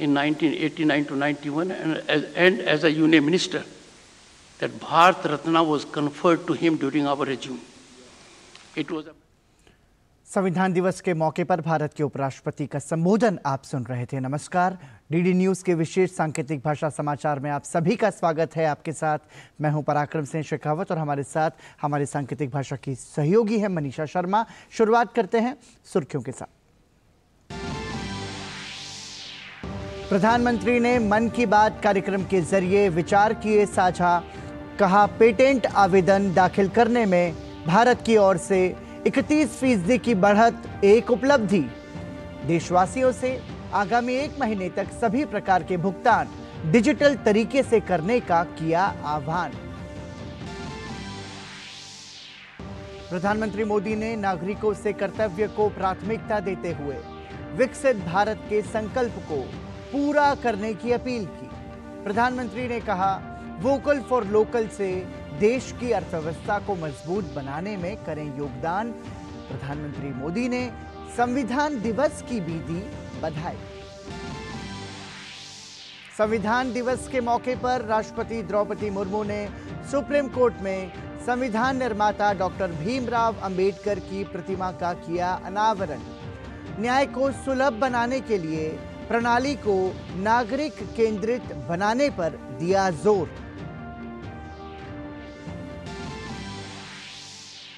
in 1989 to 91 and as, and as a union minister that Bharat Ratna was conferred to him during our regime. It was a संविधान दिवस के मौके पर भारत के उपराष्ट्रपति का संबोधन आप सुन रहे थे नमस्कार डीडी न्यूज़ के विशेष सांकेतिक भाषा समाचार में आप सभी का स्वागत है आपके साथ मैं हूं पराक्रम सिंह शेखावत और हमारे साथ हमारे सांकेतिक भाषा की सहयोगी है मनीषा शर्मा शुरुआत करते हैं सुर्खियों के साथ प्रधानमंत्री ने मन की बात कार्यक्रम के जरिए विचार किए साझा कहा पेटेंट आवेदन दाखिल करने में भारत की ओर से 31 फीसदी की बढ़त एक उपलब्धि देशवासियों से आगामी एक महीने तक सभी प्रकार के भुगतान डिजिटल तरीके से करने का किया आह्वान प्रधानमंत्री मोदी ने नागरिकों से कर्तव्य को प्राथमिकता देते हुए विकसित भारत के संकल्प को पूरा करने की अपील की प्रधानमंत्री ने कहा वोकल फॉर लोकल से देश की अर्थव्यवस्था को मजबूत बनाने में करें योगदान प्रधानमंत्री मोदी ने संविधान दिवस की भी दी बधाई संविधान दिवस के मौके पर राष्ट्रपति द्रौपदी मुर्मू ने सुप्रीम कोर्ट में संविधान निर्माता डॉक्टर भीमराव अंबेडकर की प्रतिमा का किया अनावरण न्याय को सुलभ बनाने के लिए प्रणाली को नागरिक केंद्रित बनाने पर दिया जोर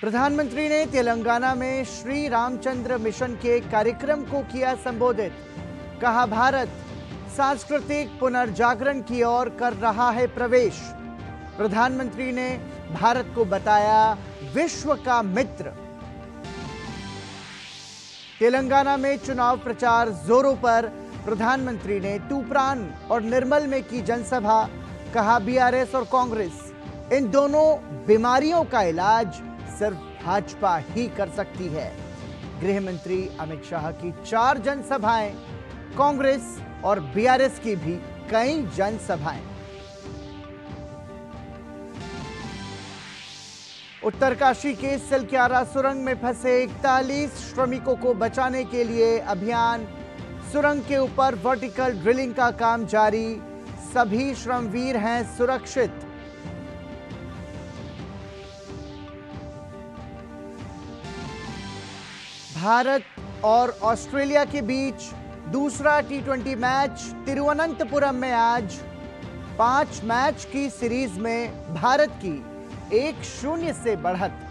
प्रधानमंत्री ने तेलंगाना में श्री रामचंद्र मिशन के कार्यक्रम को किया संबोधित कहा भारत सांस्कृतिक पुनर्जागरण की ओर कर रहा है प्रवेश प्रधानमंत्री ने भारत को बताया विश्व का मित्र तेलंगाना में चुनाव प्रचार जोरों पर प्रधानमंत्री ने टूप्रान और निर्मल में की जनसभा कहा बीआरएस और कांग्रेस इन दोनों बीमारियों का इलाज सिर्फ भाजपा ही कर सकती है गृह मंत्री अमित शाह की चार जनसभाएं कांग्रेस और बीआरएस की भी कई जनसभाएं उत्तरकाशी के सिलक्यारा सुरंग में फंसे इकतालीस श्रमिकों को बचाने के लिए अभियान सुरंग के ऊपर वर्टिकल ड्रिलिंग का काम जारी सभी श्रमवीर हैं सुरक्षित भारत और ऑस्ट्रेलिया के बीच दूसरा टी ट्वेंटी मैच तिरुवनंतपुरम में आज पांच मैच की सीरीज में भारत की एक शून्य से बढ़त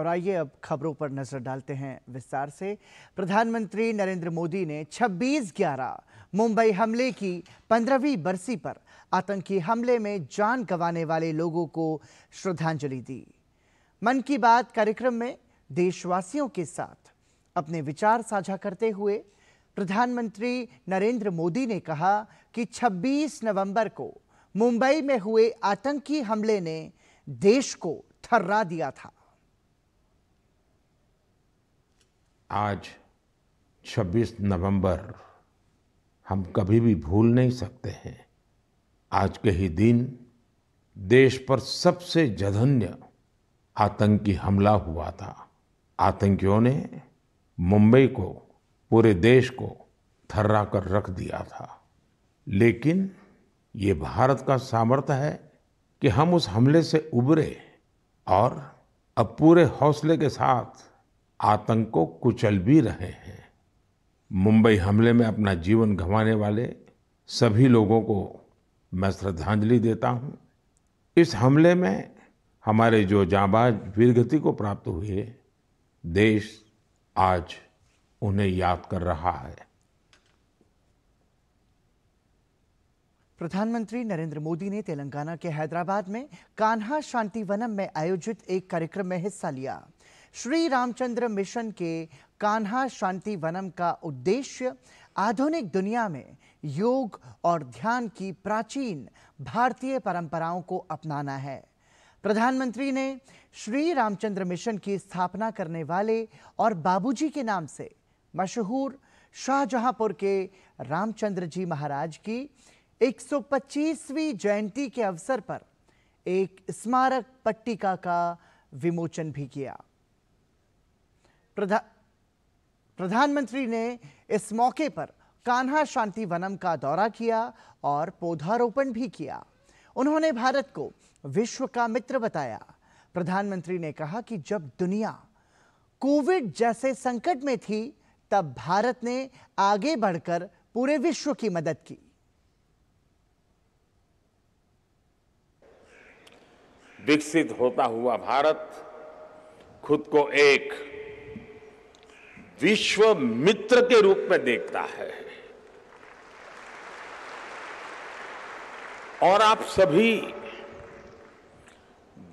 और आइए अब खबरों पर नजर डालते हैं विस्तार से प्रधानमंत्री नरेंद्र मोदी ने 26 ग्यारह मुंबई हमले की पंद्रहवीं बरसी पर आतंकी हमले में जान गंवाने वाले लोगों को श्रद्धांजलि दी मन की बात कार्यक्रम में देशवासियों के साथ अपने विचार साझा करते हुए प्रधानमंत्री नरेंद्र मोदी ने कहा कि 26 नवंबर को मुंबई में हुए आतंकी हमले ने देश को थर्रा दिया था आज 26 नवंबर हम कभी भी भूल नहीं सकते हैं आज के ही दिन देश पर सबसे जघन्य आतंकी हमला हुआ था आतंकियों ने मुंबई को पूरे देश को थर्रा कर रख दिया था लेकिन ये भारत का सामर्थ्य है कि हम उस हमले से उबरे और अब पूरे हौसले के साथ आतंक को कुचल भी रहे हैं मुंबई हमले में अपना जीवन गंवाने वाले सभी लोगों को मैं श्रद्धांजलि देता हूँ इस हमले में हमारे जो जाबाज वीरगति को प्राप्त हुए देश आज उन्हें याद कर रहा है प्रधानमंत्री नरेंद्र मोदी ने तेलंगाना के हैदराबाद में कान्हा शांति वनम में आयोजित एक कार्यक्रम में हिस्सा लिया श्री रामचंद्र मिशन के कान्हा शांति वनम का उद्देश्य आधुनिक दुनिया में योग और ध्यान की प्राचीन भारतीय परंपराओं को अपनाना है प्रधानमंत्री ने श्री रामचंद्र मिशन की स्थापना करने वाले और बाबूजी के नाम से मशहूर शाहजहांपुर के रामचंद्र जी महाराज की 125वीं जयंती के अवसर पर एक स्मारक पट्टिका का विमोचन भी किया प्रधा प्रधानमंत्री ने इस मौके पर कान्हा शांति वनम का दौरा किया और पौधारोपण भी किया उन्होंने भारत को विश्व का मित्र बताया प्रधानमंत्री ने कहा कि जब दुनिया कोविड जैसे संकट में थी तब भारत ने आगे बढ़कर पूरे विश्व की मदद की विकसित होता हुआ भारत खुद को एक विश्व मित्र के रूप में देखता है और आप सभी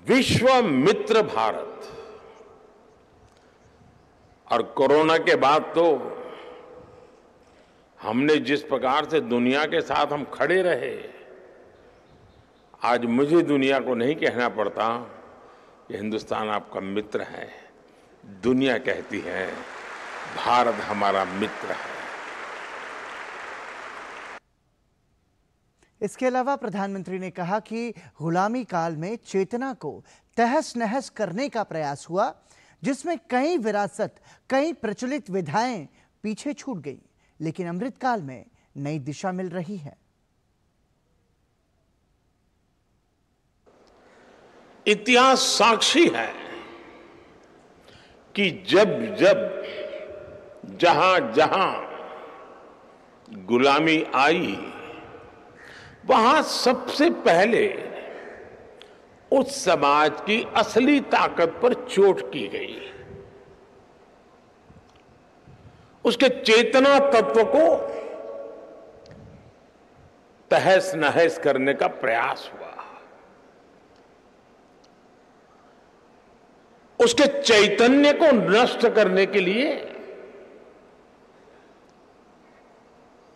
विश्व मित्र भारत और कोरोना के बाद तो हमने जिस प्रकार से दुनिया के साथ हम खड़े रहे आज मुझे दुनिया को नहीं कहना पड़ता कि हिंदुस्तान आपका मित्र है दुनिया कहती है भारत हमारा मित्र है इसके अलावा प्रधानमंत्री ने कहा कि गुलामी काल में चेतना को तहस नहस करने का प्रयास हुआ जिसमें कई विरासत कई प्रचलित विधाएं पीछे छूट गई लेकिन अमृतकाल में नई दिशा मिल रही है इतिहास साक्षी है कि जब जब जहां जहां गुलामी आई वहां सबसे पहले उस समाज की असली ताकत पर चोट की गई उसके चेतना तत्व को तहस नहस करने का प्रयास हुआ उसके चैतन्य को नष्ट करने के लिए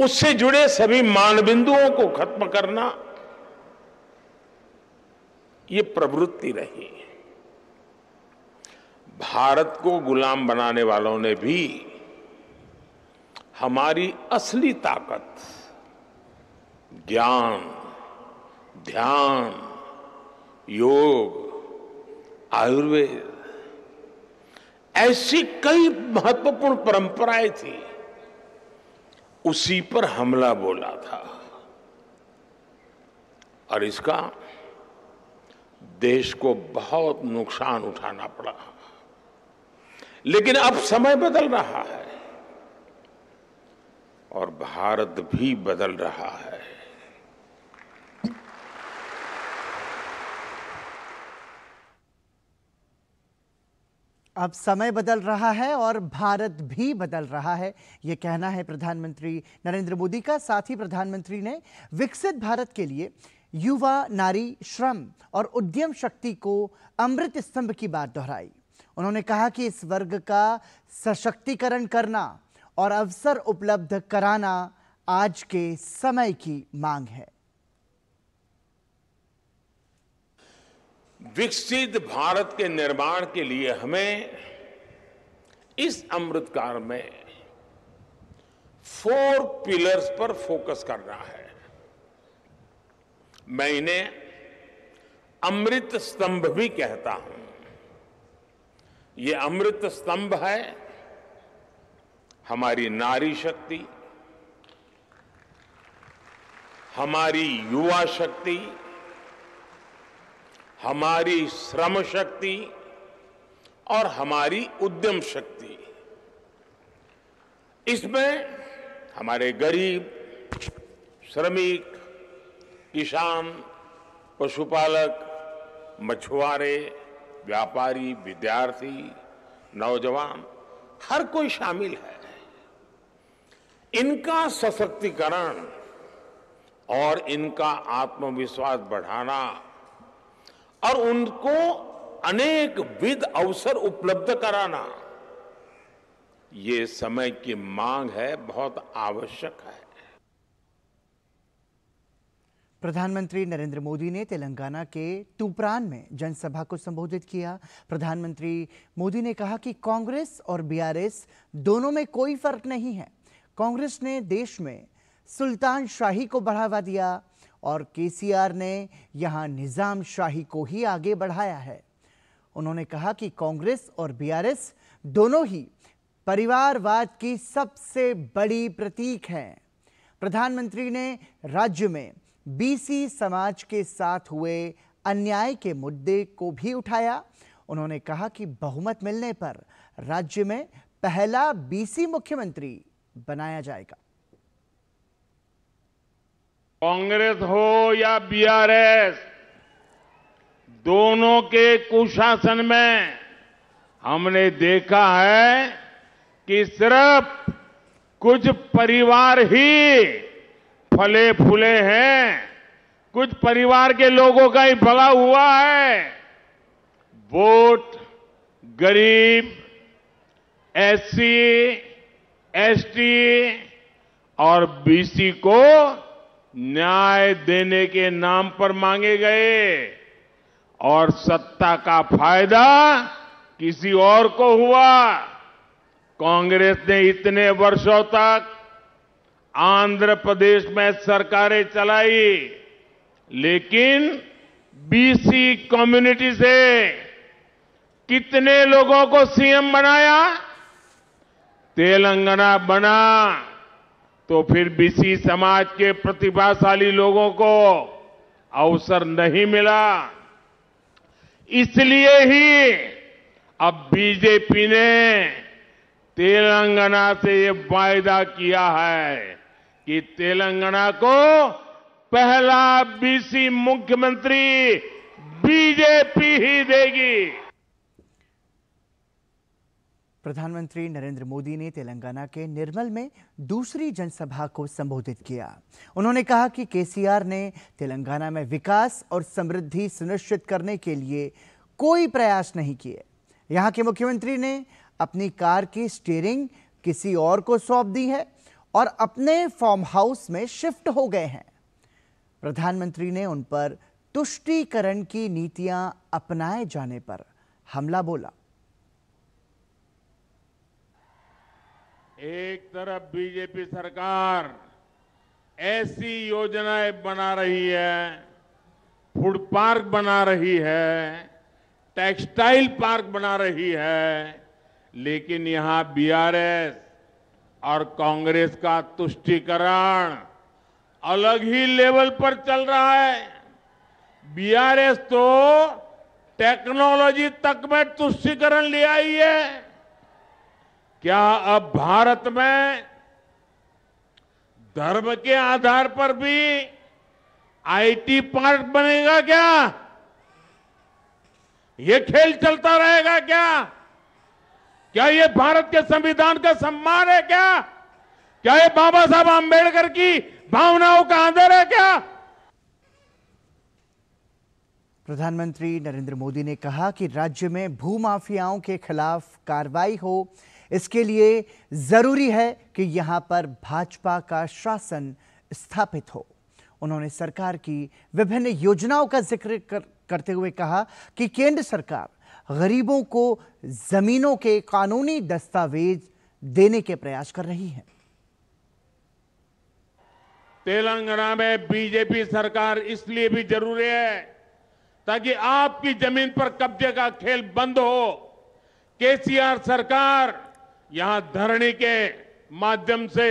उससे जुड़े सभी मान बिंदुओं को खत्म करना ये प्रवृत्ति रही भारत को गुलाम बनाने वालों ने भी हमारी असली ताकत ज्ञान ध्यान योग आयुर्वेद ऐसी कई महत्वपूर्ण परंपराएं थी उसी पर हमला बोला था और इसका देश को बहुत नुकसान उठाना पड़ा लेकिन अब समय बदल रहा है और भारत भी बदल रहा है अब समय बदल रहा है और भारत भी बदल रहा है ये कहना है प्रधानमंत्री नरेंद्र मोदी का साथ ही प्रधानमंत्री ने विकसित भारत के लिए युवा नारी श्रम और उद्यम शक्ति को अमृत स्तंभ की बात दोहराई उन्होंने कहा कि इस वर्ग का सशक्तिकरण करना और अवसर उपलब्ध कराना आज के समय की मांग है विकसित भारत के निर्माण के लिए हमें इस अमृतकाल में फोर पिलर्स पर फोकस करना है मैं इन्हें अमृत स्तंभ भी कहता हूं ये अमृत स्तंभ है हमारी नारी शक्ति हमारी युवा शक्ति हमारी श्रम शक्ति और हमारी उद्यम शक्ति इसमें हमारे गरीब श्रमिक किसान पशुपालक मछुआरे व्यापारी विद्यार्थी नौजवान हर कोई शामिल है इनका सशक्तिकरण और इनका आत्मविश्वास बढ़ाना और उनको अनेक विध अवसर उपलब्ध कराना ये समय की मांग है बहुत आवश्यक है प्रधानमंत्री नरेंद्र मोदी ने तेलंगाना के तुपरान में जनसभा को संबोधित किया प्रधानमंत्री मोदी ने कहा कि कांग्रेस और बीआरएस दोनों में कोई फर्क नहीं है कांग्रेस ने देश में सुल्तान शाही को बढ़ावा दिया और केसीआर ने यहाँ निज़ाम शाही को ही आगे बढ़ाया है उन्होंने कहा कि कांग्रेस और बीआरएस दोनों ही परिवारवाद की सबसे बड़ी प्रतीक हैं प्रधानमंत्री ने राज्य में बीसी समाज के साथ हुए अन्याय के मुद्दे को भी उठाया उन्होंने कहा कि बहुमत मिलने पर राज्य में पहला बीसी मुख्यमंत्री बनाया जाएगा कांग्रेस हो या बीआरएस दोनों के कुशासन में हमने देखा है कि सिर्फ कुछ परिवार ही फले फूले हैं कुछ परिवार के लोगों का ही भला हुआ है वोट गरीब एससी, एसटी और बीसी को न्याय देने के नाम पर मांगे गए और सत्ता का फायदा किसी और को हुआ कांग्रेस ने इतने वर्षों तक आंध्र प्रदेश में सरकारें चलाई लेकिन बीसी कम्युनिटी से कितने लोगों को सीएम बनाया तेलंगाना बना तो फिर बीसी समाज के प्रतिभाशाली लोगों को अवसर नहीं मिला इसलिए ही अब बीजेपी ने तेलंगाना से ये वायदा किया है कि तेलंगाना को पहला बीसी मुख्यमंत्री बीजेपी ही देगी प्रधानमंत्री नरेंद्र मोदी ने तेलंगाना के निर्मल में दूसरी जनसभा को संबोधित किया उन्होंने कहा कि केसीआर ने तेलंगाना में विकास और समृद्धि सुनिश्चित करने के लिए कोई प्रयास नहीं किए यहाँ के मुख्यमंत्री ने अपनी कार की स्टीयरिंग किसी और को सौंप दी है और अपने फॉर्म हाउस में शिफ्ट हो गए हैं प्रधानमंत्री ने उन पर तुष्टीकरण की नीतियां अपनाए जाने पर हमला बोला एक तरफ बीजेपी सरकार ऐसी योजनाएं बना रही है फूड पार्क बना रही है टेक्सटाइल पार्क बना रही है लेकिन यहां बीआरएस और कांग्रेस का तुष्टीकरण अलग ही लेवल पर चल रहा है बीआरएस तो टेक्नोलॉजी तक में तुष्टीकरण ले आई है क्या अब भारत में धर्म के आधार पर भी आईटी पार्क बनेगा क्या ये खेल चलता रहेगा क्या क्या ये भारत के संविधान का सम्मान है क्या क्या ये बाबा साहब आंबेडकर की भावनाओं का आदर है क्या प्रधानमंत्री नरेंद्र मोदी ने कहा कि राज्य में भूमाफियाओं के खिलाफ कार्रवाई हो इसके लिए ज़रूरी है कि यहां पर भाजपा का शासन स्थापित हो उन्होंने सरकार की विभिन्न योजनाओं का जिक्र कर, करते हुए कहा कि केंद्र सरकार गरीबों को ज़मीनों के कानूनी दस्तावेज देने के प्रयास कर रही है तेलंगाना में बीजेपी सरकार इसलिए भी जरूरी है ताकि आपकी जमीन पर कब्जे का खेल बंद हो केसीआर सरकार यहां धरने के माध्यम से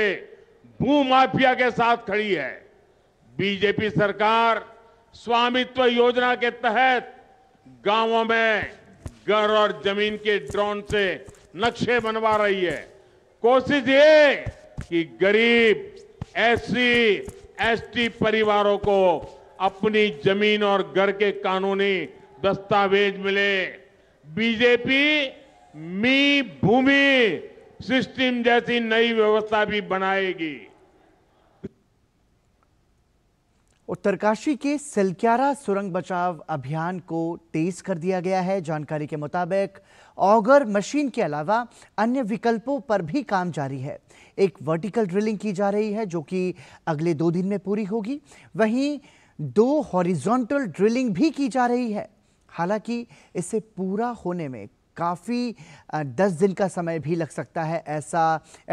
भू माफिया के साथ खड़ी है बीजेपी सरकार स्वामित्व योजना के तहत गांवों में घर और जमीन के ड्रोन से नक्शे बनवा रही है कोशिश ये कि गरीब एससी एसटी परिवारों को अपनी जमीन और घर के कानूनी दस्तावेज मिले बीजेपी मी भूमि सिस्टम जैसी नई व्यवस्था भी बनाएगी उत्तरकाशी के सिलक्यारा सुरंग बचाव अभियान को तेज कर दिया गया है जानकारी के मुताबिक ऑगर मशीन के अलावा अन्य विकल्पों पर भी काम जारी है एक वर्टिकल ड्रिलिंग की जा रही है जो कि अगले दो दिन में पूरी होगी वहीं दो हॉरिजॉन्टल ड्रिलिंग भी की जा रही है हालांकि इसे पूरा होने में काफ़ी दस दिन का समय भी लग सकता है ऐसा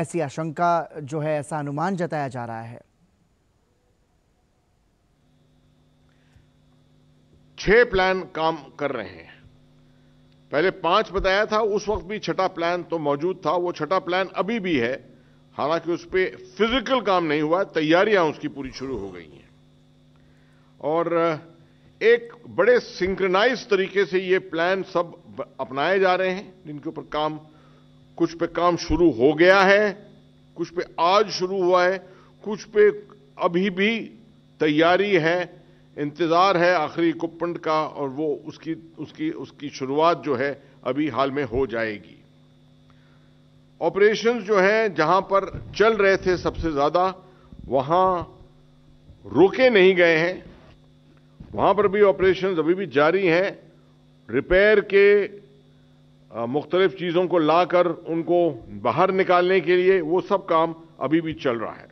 ऐसी आशंका जो है ऐसा अनुमान जताया जा रहा है छह प्लान काम कर रहे हैं पहले पांच बताया था उस वक्त भी छठा प्लान तो मौजूद था वो छठा प्लान अभी भी है हालांकि उस पर फिजिकल काम नहीं हुआ तैयारियां उसकी पूरी शुरू हो गई हैं और एक बड़े सिंक्रनाइज तरीके से ये प्लान सब अपनाए जा रहे हैं जिनके ऊपर काम कुछ पे काम शुरू हो गया है कुछ पे आज शुरू हुआ है कुछ पे अभी भी तैयारी है इंतज़ार है आखिरी इक्विपमेंट का और वो उसकी उसकी उसकी शुरुआत जो है अभी हाल में हो जाएगी ऑपरेशंस जो हैं जहां पर चल रहे थे सबसे ज़्यादा वहां रोके नहीं गए हैं वहाँ पर भी ऑपरेशन अभी भी जारी हैं रिपेयर के मुख्तलिफ चीज़ों को लाकर उनको बाहर निकालने के लिए वो सब काम अभी भी चल रहा है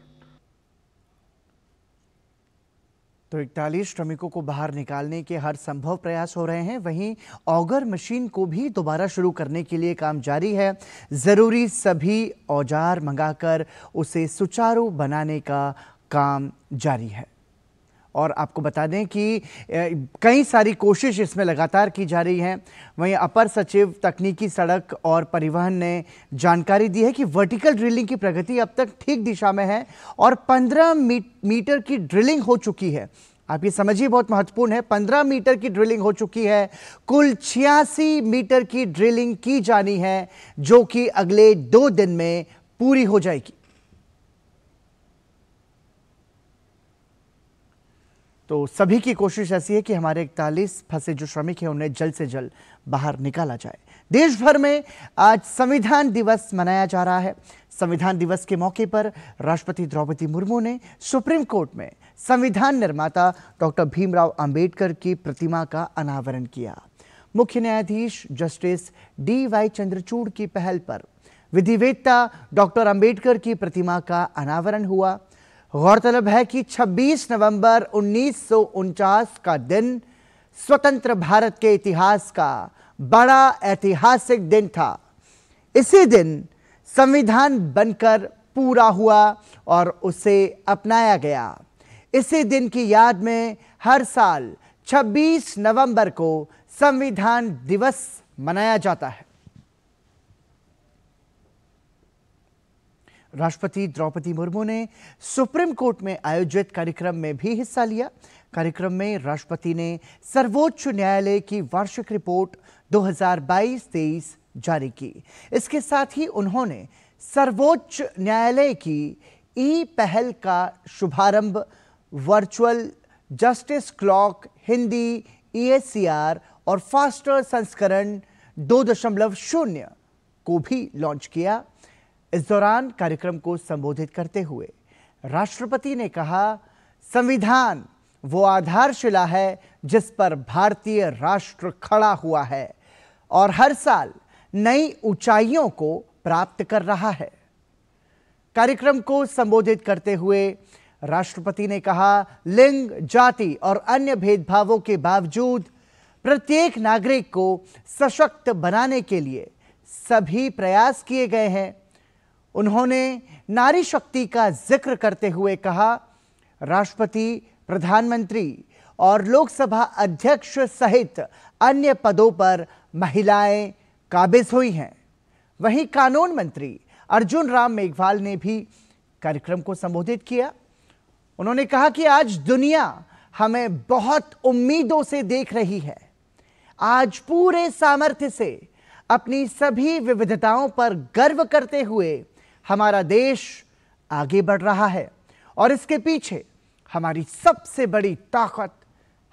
तो इकतालीस श्रमिकों को बाहर निकालने के हर संभव प्रयास हो रहे हैं वहीं ऑगर मशीन को भी दोबारा शुरू करने के लिए काम जारी है ज़रूरी सभी औजार मंगाकर उसे सुचारू बनाने का काम जारी है और आपको बता दें कि कई सारी कोशिश इसमें लगातार की जा रही है वहीं अपर सचिव तकनीकी सड़क और परिवहन ने जानकारी दी है कि वर्टिकल ड्रिलिंग की प्रगति अब तक ठीक दिशा में है और पंद्रह मीटर की ड्रिलिंग हो चुकी है आप ये समझिए बहुत महत्वपूर्ण है पंद्रह मीटर की ड्रिलिंग हो चुकी है कुल छियासी मीटर की ड्रिलिंग की जानी है जो कि अगले दो दिन में पूरी हो जाएगी तो सभी की कोशिश ऐसी है कि हमारे इकतालीस फंसे जो श्रमिक हैं उन्हें जल्द से जल्द बाहर निकाला जाए देश भर में आज संविधान दिवस मनाया जा रहा है संविधान दिवस के मौके पर राष्ट्रपति द्रौपदी मुर्मू ने सुप्रीम कोर्ट में संविधान निर्माता डॉक्टर भीमराव अंबेडकर की प्रतिमा का अनावरण किया मुख्य न्यायाधीश जस्टिस डी वाई चंद्रचूड़ की पहल पर विधिवेत्ता डॉक्टर अंबेडकर की प्रतिमा का अनावरण हुआ गौरतलब है कि 26 नवंबर उन्नीस का दिन स्वतंत्र भारत के इतिहास का बड़ा ऐतिहासिक दिन था इसी दिन संविधान बनकर पूरा हुआ और उसे अपनाया गया इसी दिन की याद में हर साल 26 नवंबर को संविधान दिवस मनाया जाता है राष्ट्रपति द्रौपदी मुर्मू ने सुप्रीम कोर्ट में आयोजित कार्यक्रम में भी हिस्सा लिया कार्यक्रम में राष्ट्रपति ने सर्वोच्च न्यायालय की वार्षिक रिपोर्ट 2022-23 जारी की इसके साथ ही उन्होंने सर्वोच्च न्यायालय की ई पहल का शुभारंभ वर्चुअल जस्टिस क्लॉक हिंदी आर और फास्टर संस्करण दो दशमलव शून्य को भी लॉन्च किया इस दौरान कार्यक्रम को संबोधित करते हुए राष्ट्रपति ने कहा संविधान वो आधारशिला है जिस पर भारतीय राष्ट्र खड़ा हुआ है और हर साल नई ऊंचाइयों को प्राप्त कर रहा है कार्यक्रम को संबोधित करते हुए राष्ट्रपति ने कहा लिंग जाति और अन्य भेदभावों के बावजूद प्रत्येक नागरिक को सशक्त बनाने के लिए सभी प्रयास किए गए हैं उन्होंने नारी शक्ति का जिक्र करते हुए कहा राष्ट्रपति प्रधानमंत्री और लोकसभा अध्यक्ष सहित अन्य पदों पर महिलाएं काबिज हुई हैं वहीं कानून मंत्री अर्जुन राम मेघवाल ने भी कार्यक्रम को संबोधित किया उन्होंने कहा कि आज दुनिया हमें बहुत उम्मीदों से देख रही है आज पूरे सामर्थ्य से अपनी सभी विविधताओं पर गर्व करते हुए हमारा देश आगे बढ़ रहा है और इसके पीछे हमारी सबसे बड़ी ताकत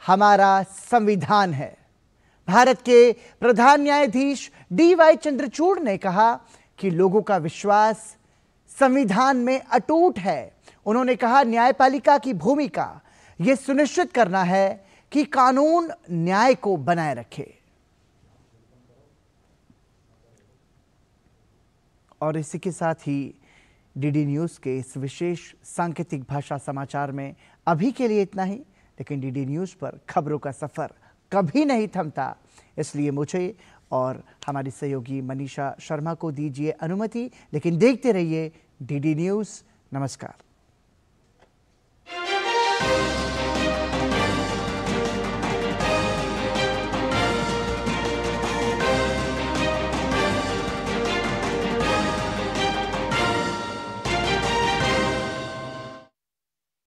हमारा संविधान है भारत के प्रधान न्यायाधीश डी वाई चंद्रचूड़ ने कहा कि लोगों का विश्वास संविधान में अटूट है उन्होंने कहा न्यायपालिका की भूमिका यह सुनिश्चित करना है कि कानून न्याय को बनाए रखे और इसी के साथ ही डीडी न्यूज़ के इस विशेष सांकेतिक भाषा समाचार में अभी के लिए इतना ही लेकिन डीडी न्यूज़ पर खबरों का सफ़र कभी नहीं थमता इसलिए मुझे और हमारी सहयोगी मनीषा शर्मा को दीजिए अनुमति लेकिन देखते रहिए डीडी न्यूज़ नमस्कार